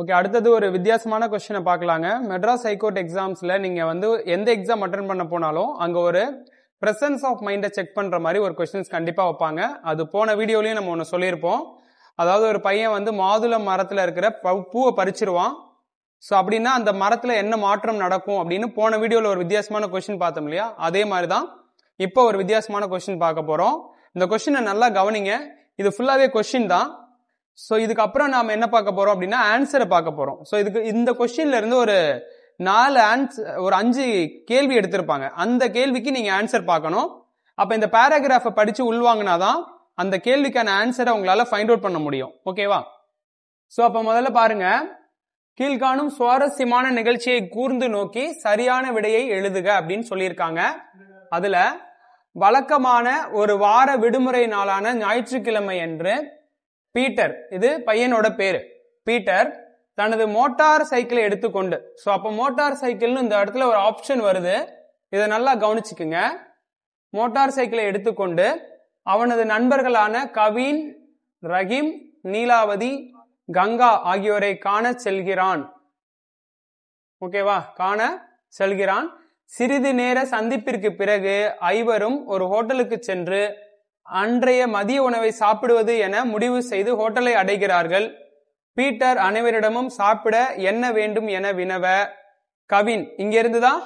okay அடுத்தது ஒரு வித்தியாசமான கொஸ்டினை பார்க்கலாங்க மெட்ராஸ் ஹைகோர்ட் எக்ஸாம்ஸில் நீங்கள் வந்து எந்த எக்ஸாம் அட்டன் பண்ண போனாலும் அங்கே ஒரு ப்ரெசன்ஸ் ஆஃப் மைண்டை செக் பண்ணுற மாதிரி ஒரு கொஸ்டின்ஸ் கண்டிப்பாக வைப்பாங்க அது போன வீடியோலையும் நம்ம ஒன்று சொல்லியிருப்போம் அதாவது ஒரு பையன் வந்து மாதுளம் மரத்தில் இருக்கிற பூவை பறிச்சிருவான் ஸோ அப்படின்னா அந்த மரத்தில் என்ன மாற்றம் நடக்கும் அப்படின்னு போன வீடியோவில் ஒரு வித்தியாசமான கொஸ்டின் பார்த்தோம் இல்லையா அதே மாதிரி தான் இப்போ ஒரு வித்தியாசமான கொஸ்டின் பார்க்க போகிறோம் இந்த கொஸ்டினை நல்லா கவனிங்க இது ஃபுல்லாகவே கொஸ்டின் தான் ஸோ இதுக்கப்புறம் நாம் என்ன பார்க்க போகிறோம் அப்படின்னா ஆன்சரை பார்க்க போகிறோம் ஸோ இதுக்கு இந்த கொஷின்லேருந்து ஒரு நாலு ஆன்ஸ் ஒரு அஞ்சு கேள்வி எடுத்திருப்பாங்க அந்த கேள்விக்கு நீங்கள் ஆன்சர் பார்க்கணும் அப்போ இந்த பேராகிராஃபை படித்து உள்வாங்கினா தான் அந்த கேள்விக்கான ஆன்சரை உங்களால் ஃபைண்ட் அவுட் பண்ண முடியும் ஓகேவா ஸோ அப்போ முதல்ல பாருங்க கீழ்காணும் சுவாரஸ்யமான நிகழ்ச்சியை கூர்ந்து நோக்கி சரியான விடையை எழுதுக அப்படின்னு சொல்லியிருக்காங்க அதில் வழக்கமான ஒரு வார விடுமுறை நாளான ஞாயிற்றுக்கிழமை அன்று பீட்டர் இது பையனோட பேரு பீட்டர் தனது மோட்டார் சைக்கிளை எடுத்துக்கொண்டு ஸோ அப்போ மோட்டார் சைக்கிள்னு இந்த இடத்துல ஒரு ஆப்ஷன் வருது இதை நல்லா கவனிச்சுக்குங்க மோட்டார் சைக்கிளை எடுத்துக்கொண்டு அவனது நண்பர்களான கவின் ரஹீம் நீலாவதி கங்கா ஆகியோரை காண செல்கிறான் ஓகேவா காண செல்கிறான் சிறிது நேர சந்திப்பிற்கு பிறகு ஐவரும் ஒரு ஹோட்டலுக்கு சென்று அன்றைய மதிய உணவை சாப்பிடுவது என முடிவு செய்து ஹோட்டலை அடைகிறார்கள் பீட்டர் அனைவரிடமும் சாப்பிட என்ன வேண்டும் என வினவ கவின் இங்கிருந்து தான்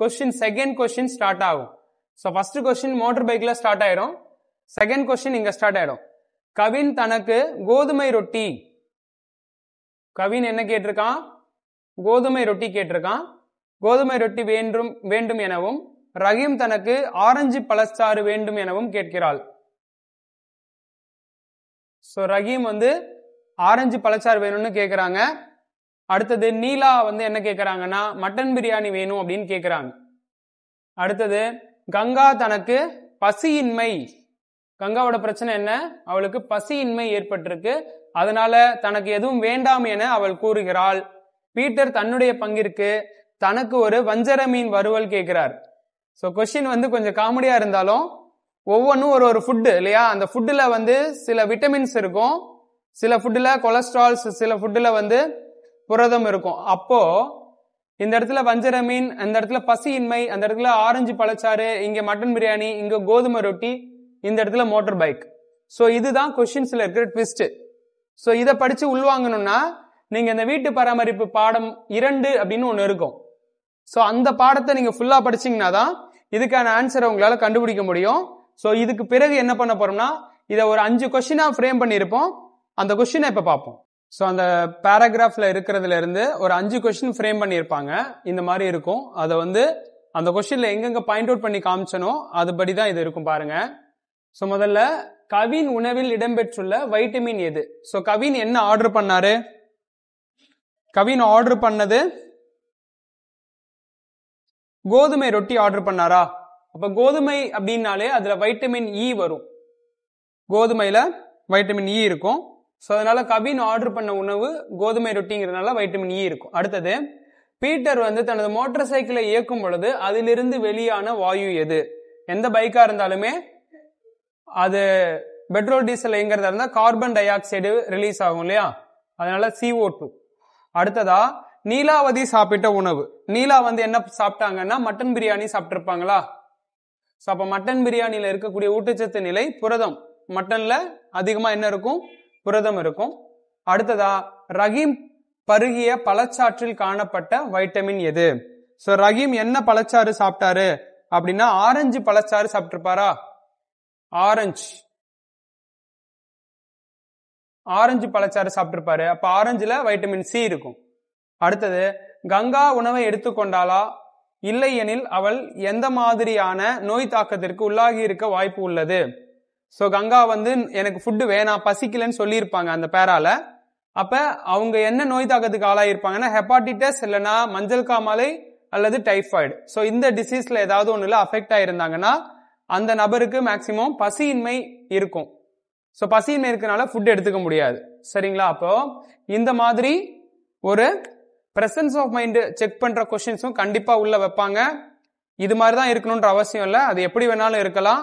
கொஸ்டின் செகண்ட் கொஸ்டின் ஸ்டார்ட் ஆகும் ஸோ ஃபர்ஸ்ட் கொஸ்டின் மோட்டர் பைக்ல ஸ்டார்ட் ஆயிடும் செகண்ட் கொஸ்டின் இங்க ஸ்டார்ட் ஆயிடும் கவின் தனக்கு கோதுமை ரொட்டி கவின் என்ன கேட்டிருக்கான் கோதுமை ரொட்டி கேட்டிருக்கான் கோதுமை ரொட்டி வேண்டும் வேண்டும் எனவும் ரஹீம் தனக்கு ஆரஞ்சு பழச்சாறு வேண்டும் எனவும் கேட்கிறாள் ஸோ ரஹீம் வந்து ஆரஞ்சு பழச்சாறு வேணும்னு கேட்குறாங்க அடுத்தது நீலா வந்து என்ன கேட்குறாங்கன்னா மட்டன் பிரியாணி வேணும் அப்படின்னு கேட்குறாங்க அடுத்தது கங்கா தனக்கு பசியின்மை கங்காவோட பிரச்சனை என்ன அவளுக்கு பசியின்மை ஏற்பட்டிருக்கு அதனால தனக்கு எதுவும் வேண்டாம் என அவள் கூறுகிறாள் பீட்டர் தன்னுடைய பங்கிற்கு தனக்கு ஒரு வஞ்சர மீன் வறுவல் கேட்கிறார் ஸோ கொஸ்டின் வந்து கொஞ்சம் காமெடியா இருந்தாலும் ஒவ்வொன்றும் ஒரு ஒரு ஃபுட்டு இல்லையா அந்த ஃபுட்டில் வந்து சில விட்டமின்ஸ் இருக்கும் சில ஃபுட்டில் கொலஸ்ட்ரால்ஸ் சில ஃபுட்டில் வந்து புரதம் இருக்கும் அப்போது இந்த இடத்துல வஞ்சர மீன் அந்த இடத்துல பசியின்மை அந்த இடத்துல ஆரஞ்சு பழச்சாறு இங்கே மட்டன் பிரியாணி இங்கே கோதுமை ரொட்டி இந்த இடத்துல மோட்டர் பைக் ஸோ இதுதான் கொஷின்ஸில் இருக்கிற ட்விஸ்ட்டு ஸோ இதை படித்து உள்வாங்கணும்னா நீங்கள் இந்த வீட்டு பராமரிப்பு பாடம் இரண்டு அப்படின்னு ஒன்று இருக்கும் ஸோ அந்த பாடத்தை நீங்கள் ஃபுல்லாக படிச்சிங்கன்னா தான் இதுக்கான ஆன்சரை உங்களால் கண்டுபிடிக்க முடியும் ஸோ இதுக்கு பிறகு என்ன பண்ண போறோம்னா இதை ஒரு அஞ்சு கொஸ்டினா ஃப்ரேம் பண்ணியிருப்போம் அந்த கொஸ்டினை இப்போ பார்ப்போம் ஸோ அந்த பேராகிராஃப்ல இருக்கிறதுல இருந்து ஒரு அஞ்சு கொஸ்டின் ஃப்ரேம் பண்ணியிருப்பாங்க இந்த மாதிரி இருக்கும் அதை வந்து அந்த கொஸ்டின்ல எங்கெங்க பாயிண்ட் அவுட் பண்ணி காமிச்சனோ அதுபடி தான் இது இருக்கும் பாருங்க ஸோ முதல்ல கவின் உணவில் இடம்பெற்றுள்ள வைட்டமின் எது ஸோ கவின் என்ன ஆர்டர் பண்ணாரு கவின் ஆர்டர் பண்ணது கோதுமை ரொட்டி ஆர்டர் பண்ணாரா அப்போ கோதுமை அப்படின்னாலே அதில் வைட்டமின் இ வரும் கோதுமையில் வைட்டமின் இ e இருக்கும் ஸோ அதனால கபின் ஆர்டர் பண்ண உணவு கோதுமை ரொட்டிங்கிறதுனால வைட்டமின் இ e இருக்கும் அடுத்தது பீட்டர் வந்து தனது மோட்டர் சைக்கிளை இயக்கும் பொழுது அதிலிருந்து வெளியான வாயு எது எந்த பைக்காக இருந்தாலுமே அது பெட்ரோல் டீசல் எங்கிறதா இருந்தால் கார்பன் டை ஆக்சைடு ரிலீஸ் ஆகும் இல்லையா அதனால சிஓ டூ அடுத்ததா நீலாவதி சாப்பிட்ட உணவு நீலா வந்து என்ன சாப்பிட்டாங்கன்னா மட்டன் பிரியாணி சாப்பிட்ருப்பாங்களா ஸோ அப்போ மட்டன் பிரியாணியில் இருக்கக்கூடிய ஊட்டச்சத்து நிலை புரதம் மட்டனில் அதிகமாக என்ன இருக்கும் புரதம் இருக்கும் அடுத்ததா ரகீம் பருகிய பழச்சாற்றில் காணப்பட்ட வைட்டமின் எது ஸோ ரஹீம் என்ன பழச்சாறு சாப்பிட்டாரு அப்படின்னா ஆரஞ்சு பழச்சாறு சாப்பிட்ருப்பாரா ஆரஞ்சு ஆரஞ்சு பழச்சாறு சாப்பிட்ருப்பாரு அப்போ ஆரஞ்சில் வைட்டமின் சி இருக்கும் அடுத்தது கங்கா உணவை எடுத்துக்கொண்டாலா இல்லையெனில் அவள் எந்த மாதிரியான நோய் தாக்கத்திற்கு உள்ளாகி இருக்க வாய்ப்பு உள்ளது ஸோ கங்கா வந்து எனக்கு ஃபுட்டு வேணாம் பசிக்கலன்னு சொல்லியிருப்பாங்க அந்த பேரால அப்போ அவங்க என்ன நோய் தாக்கத்துக்கு ஆளாயிருப்பாங்கன்னா ஹெப்பாட்டிட்டஸ் இல்லைனா மஞ்சள் காமாலை அல்லது டைஃபாய்டு ஸோ இந்த டிசீஸில் ஏதாவது ஒன்றுல அஃபெக்ட் ஆயிருந்தாங்கன்னா அந்த நபருக்கு மேக்சிமம் பசியின்மை இருக்கும் ஸோ பசியின்மை இருக்கனால ஃபுட் எடுத்துக்க முடியாது சரிங்களா அப்போ இந்த மாதிரி ஒரு ப்ரெசன்ஸ் ஆஃப் மைண்டு செக் பண்ணுற கொஷின்ஸும் கண்டிப்பாக உள்ளே வைப்பாங்க இது மாதிரி தான் இருக்கணுன்ற அவசியம் இல்லை அது எப்படி வேணாலும் இருக்கலாம்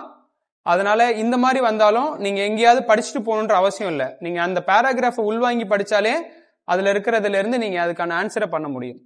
அதனால இந்த மாதிரி வந்தாலும் நீங்கள் எங்கேயாவது படிச்சுட்டு போகணுன்ற அவசியம் இல்லை நீங்கள் அந்த பேராகிராஃபை உள்வாங்கி படித்தாலே அதில் இருக்கிறதுலேருந்து நீங்கள் அதுக்கான ஆன்சரை பண்ண முடியும்